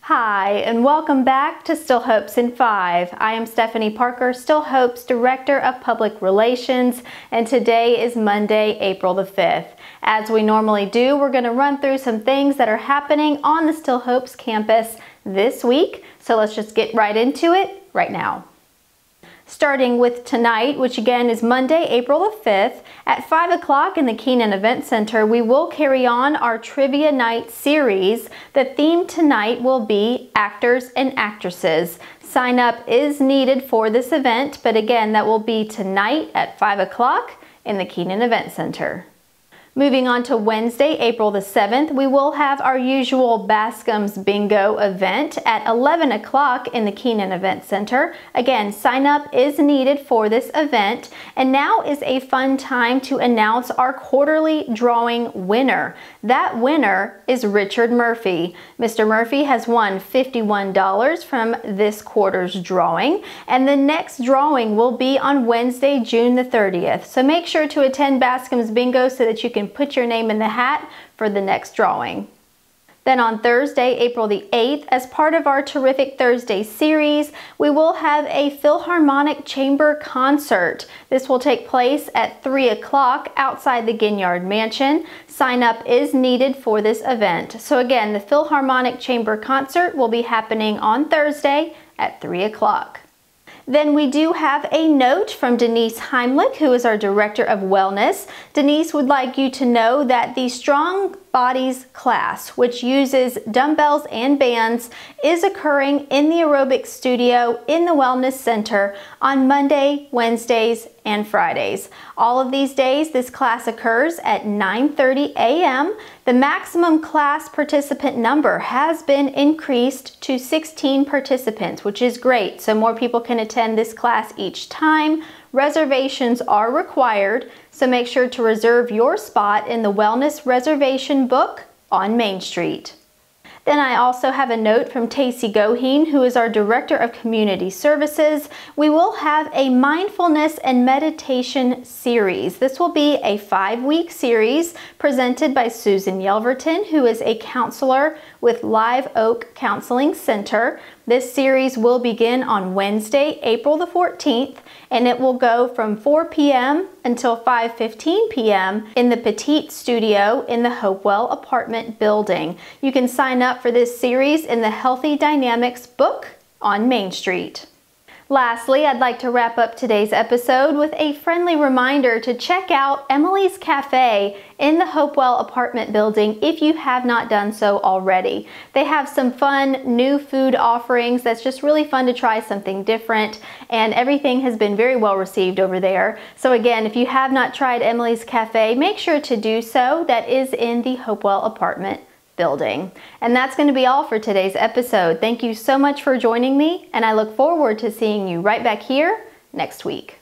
Hi, and welcome back to Still Hopes in 5. I am Stephanie Parker, Still Hopes Director of Public Relations, and today is Monday, April the 5th. As we normally do, we're going to run through some things that are happening on the Still Hopes campus this week, so let's just get right into it right now starting with tonight, which again is Monday, April the 5th. At 5 o'clock in the Keenan Event Center, we will carry on our Trivia Night series. The theme tonight will be Actors and Actresses. Sign up is needed for this event, but again, that will be tonight at 5 o'clock in the Keenan Event Center. Moving on to Wednesday, April the 7th, we will have our usual Bascom's Bingo event at 11 o'clock in the Keenan Event Center. Again, sign up is needed for this event, and now is a fun time to announce our quarterly drawing winner. That winner is Richard Murphy. Mr. Murphy has won $51 from this quarter's drawing, and the next drawing will be on Wednesday, June the 30th. So make sure to attend Bascom's Bingo so that you can put your name in the hat for the next drawing. Then on Thursday, April the 8th, as part of our Terrific Thursday series, we will have a Philharmonic Chamber concert. This will take place at 3 o'clock outside the Ginyard Mansion. Sign up is needed for this event. So again, the Philharmonic Chamber concert will be happening on Thursday at 3 o'clock. Then we do have a note from Denise Heimlich, who is our Director of Wellness. Denise would like you to know that the strong Bodies class, which uses dumbbells and bands, is occurring in the aerobic studio in the Wellness Center on Monday, Wednesdays, and Fridays. All of these days, this class occurs at 9.30 a.m. The maximum class participant number has been increased to 16 participants, which is great, so more people can attend this class each time. Reservations are required, so make sure to reserve your spot in the Wellness Reservation Book on Main Street. Then I also have a note from Tacy Goheen, who is our Director of Community Services. We will have a mindfulness and meditation series. This will be a five-week series presented by Susan Yelverton, who is a counselor with Live Oak Counseling Center. This series will begin on Wednesday, April the 14th, and it will go from 4 p.m. until 5.15 p.m. in the Petite Studio in the Hopewell Apartment Building. You can sign up for this series in the Healthy Dynamics book on Main Street. Lastly, I'd like to wrap up today's episode with a friendly reminder to check out Emily's Cafe in the Hopewell apartment building if you have not done so already. They have some fun new food offerings that's just really fun to try something different and everything has been very well received over there. So again, if you have not tried Emily's Cafe, make sure to do so. That is in the Hopewell apartment building. And that's going to be all for today's episode. Thank you so much for joining me, and I look forward to seeing you right back here next week.